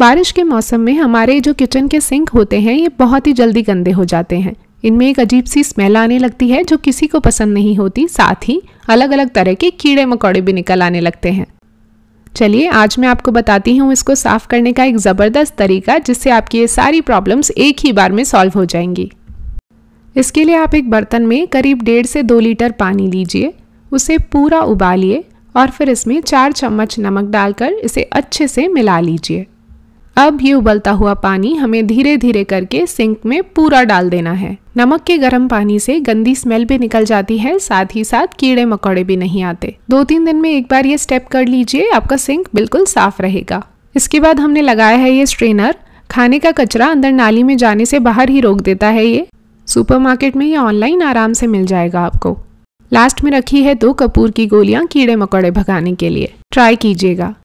बारिश के मौसम में हमारे जो किचन के सिंक होते हैं ये बहुत ही जल्दी गंदे हो जाते हैं इनमें एक अजीब सी स्मेल आने लगती है जो किसी को पसंद नहीं होती साथ ही अलग अलग तरह के कीड़े मकोड़े भी निकल आने लगते हैं चलिए आज मैं आपको बताती हूँ इसको साफ करने का एक ज़बरदस्त तरीका जिससे आपकी ये सारी प्रॉब्लम्स एक ही बार में सॉल्व हो जाएंगी इसके लिए आप एक बर्तन में करीब डेढ़ से दो लीटर पानी लीजिए उसे पूरा उबालिए और फिर इसमें चार चम्मच नमक डालकर इसे अच्छे से मिला लीजिए अब ये उबलता हुआ पानी हमें धीरे धीरे करके सिंक में पूरा डाल देना है नमक के गर्म पानी से गंदी स्मेल भी निकल जाती है साथ ही साथ कीड़े मकोड़े भी नहीं आते दो तीन दिन में एक बार ये स्टेप कर लीजिए आपका सिंक बिल्कुल साफ रहेगा इसके बाद हमने लगाया है ये स्ट्रेनर खाने का कचरा अंदर नाली में जाने से बाहर ही रोक देता है ये सुपरमार्केट में ये ऑनलाइन आराम से मिल जाएगा आपको लास्ट में रखी है दो कपूर की गोलियां कीड़े मकोड़े भगाने के लिए ट्राई कीजिएगा